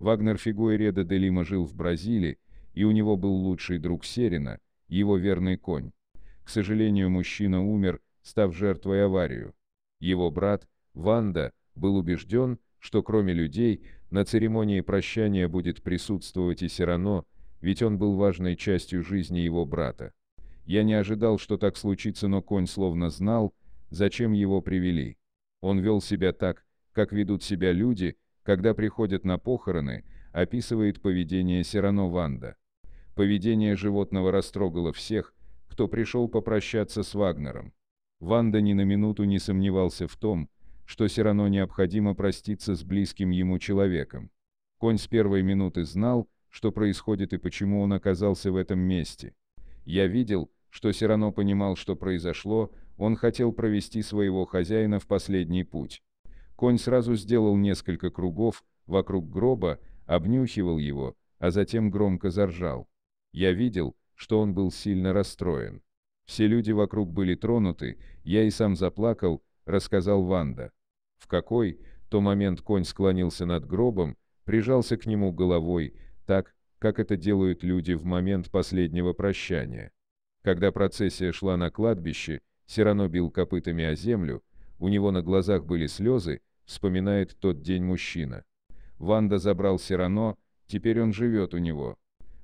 Вагнер Фигуэреда де Лима жил в Бразилии, и у него был лучший друг Серина, его верный конь. К сожалению, мужчина умер, став жертвой аварию. Его брат, Ванда, был убежден, что кроме людей, на церемонии прощания будет присутствовать и Сирано, ведь он был важной частью жизни его брата. Я не ожидал, что так случится, но конь словно знал, зачем его привели. Он вел себя так, как ведут себя люди, когда приходят на похороны, описывает поведение Сирано Ванда. Поведение животного растрогало всех, кто пришел попрощаться с Вагнером. Ванда ни на минуту не сомневался в том, что Сирано необходимо проститься с близким ему человеком. Конь с первой минуты знал, что происходит и почему он оказался в этом месте. Я видел, что Сирано понимал, что произошло, он хотел провести своего хозяина в последний путь. Конь сразу сделал несколько кругов вокруг гроба, обнюхивал его, а затем громко заржал. Я видел, что он был сильно расстроен. Все люди вокруг были тронуты, я и сам заплакал, рассказал Ванда. В какой то момент конь склонился над гробом, прижался к нему головой, так, как это делают люди в момент последнего прощания. Когда процессия шла на кладбище, Сирано бил копытами о землю, у него на глазах были слезы, вспоминает тот день мужчина. Ванда забрал Сирано, теперь он живет у него.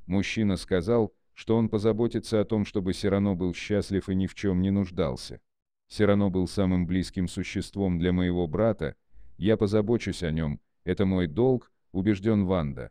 Мужчина сказал, что он позаботится о том, чтобы Сирано был счастлив и ни в чем не нуждался. Сирано был самым близким существом для моего брата, я позабочусь о нем, это мой долг, убежден Ванда.